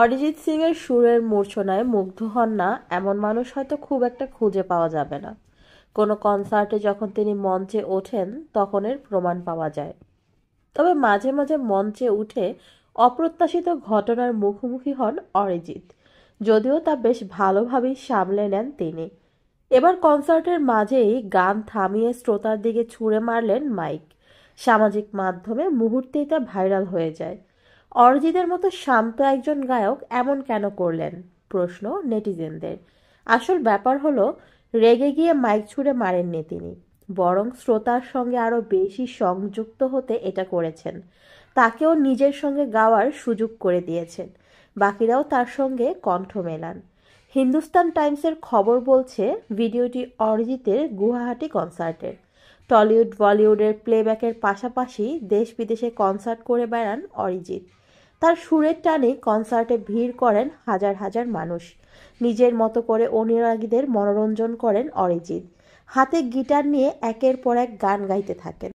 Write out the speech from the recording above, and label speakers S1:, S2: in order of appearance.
S1: অরিজিৎ সিং এর সুরের মূর্ছনায় মুগ্ধ হন না এমন মানুষ হয়তো খুব একটা খুঁজে পাওয়া যাবে না কোনো কনসার্টে যখন তিনি মঞ্চে ওঠেন তখন এর প্রমাণ পাওয়া যায় তবে মাঝে মাঝে মঞ্চে উঠে অপ্রত্যাশিত ঘটনার মুখোমুখি হন অরিজিৎ যদিও তা বেশ ভালোভাবেই সামলে নেন তিনি এবার কনসার্টের মাঝেই গান থামিয়ে শ্রোতার দিকে ছুঁড়ে মারলেন মাইক সামাজিক মাধ্যমে মুহূর্তেই তা ভাইরাল হয়ে যায় অরজিদের মতো শান্ত একজন গায়ক এমন কেন করলেন প্রশ্ন নেটিজেনদের আসল ব্যাপার হলো রেগে গিয়ে মাইক ছুঁড়ে মারেননি তিনি বরং শ্রোতার সঙ্গে আরও বেশি সংযুক্ত হতে এটা করেছেন তাকেও নিজের সঙ্গে গাওয়ার সুযোগ করে দিয়েছেন বাকিরাও তার সঙ্গে কণ্ঠ মেলান হিন্দুস্তান টাইমসের খবর বলছে ভিডিওটি অরিজিতের গুয়াহাটি কনসার্টের টলিউড বলিউডের প্লেব্যাকের পাশাপাশি দেশ বিদেশে কনসার্ট করে বেড়ান অরিজিৎ তার সুরের টানে কনসার্টে ভিড় করেন হাজার হাজার মানুষ নিজের মতো করে অনুরাগীদের মনোরঞ্জন করেন অরিজিৎ হাতে গিটার নিয়ে একের পর এক গান গাইতে থাকেন